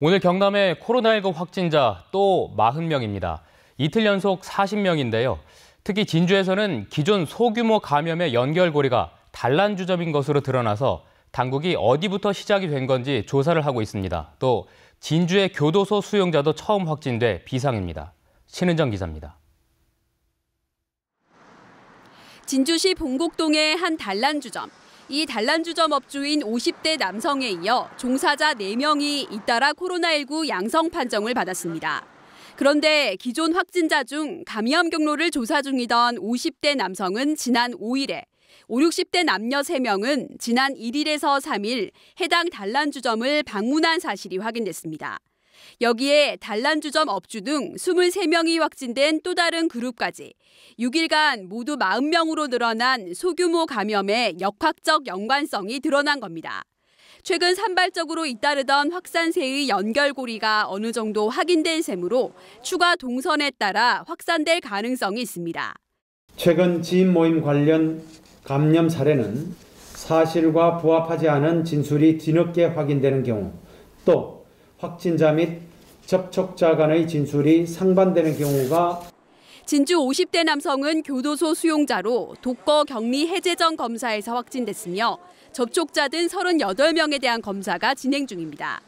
오늘 경남의 코로나19 확진자 또 40명입니다. 이틀 연속 40명인데요. 특히 진주에서는 기존 소규모 감염의 연결고리가 단란주점인 것으로 드러나서 당국이 어디부터 시작이 된 건지 조사를 하고 있습니다. 또 진주의 교도소 수용자도 처음 확진돼 비상입니다. 신은정 기자입니다. 진주시 봉곡동의 한 단란주점. 이 단란주점 업주인 50대 남성에 이어 종사자 4명이 잇따라 코로나19 양성 판정을 받았습니다. 그런데 기존 확진자 중 감염 경로를 조사 중이던 50대 남성은 지난 5일에 5, 60대 남녀 3명은 지난 1일에서 3일 해당 단란주점을 방문한 사실이 확인됐습니다. 여기에 단란주점 업주 등 23명이 확진된 또 다른 그룹까지 6일간 모두 40명으로 늘어난 소규모 감염의 역학적 연관성이 드러난 겁니다. 최근 산발적으로 잇따르던 확산세의 연결고리가 어느 정도 확인된 셈으로 추가 동선에 따라 확산될 가능성이 있습니다. 최근 지인 모임 관련 감염 사례는 사실과 부합하지 않은 진술이 뒤늦게 확인되는 경우 또 확진자 및 접촉자 간의 진술이 상반되는 경우가 진주 50대 남성은 교도소 수용자로 독거 격리 해제 전 검사에서 확진됐으며 접촉자 등 38명에 대한 검사가 진행 중입니다.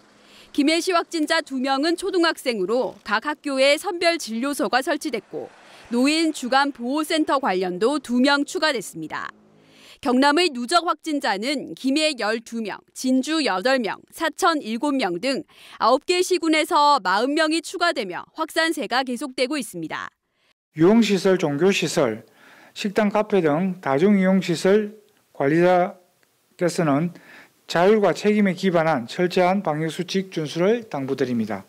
김해시 확진자 2명은 초등학생으로 각 학교에 선별 진료소가 설치됐고 노인 주간 보호센터 관련도 2명 추가됐습니다. 경남의 누적 확진자는 김해 12명, 진주 8명, 사천 7명 등 9개 시군에서 40명이 추가되며 확산세가 계속되고 있습니다. 유흥시설, 종교시설, 식당, 카페 등 다중이용시설 관리자께서는 자율과 책임에 기반한 철저한 방역수칙 준수를 당부드립니다.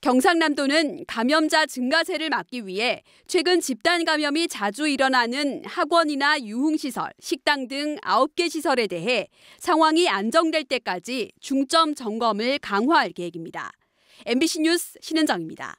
경상남도는 감염자 증가세를 막기 위해 최근 집단 감염이 자주 일어나는 학원이나 유흥시설, 식당 등 9개 시설에 대해 상황이 안정될 때까지 중점 점검을 강화할 계획입니다. MBC 뉴스 신은정입니다.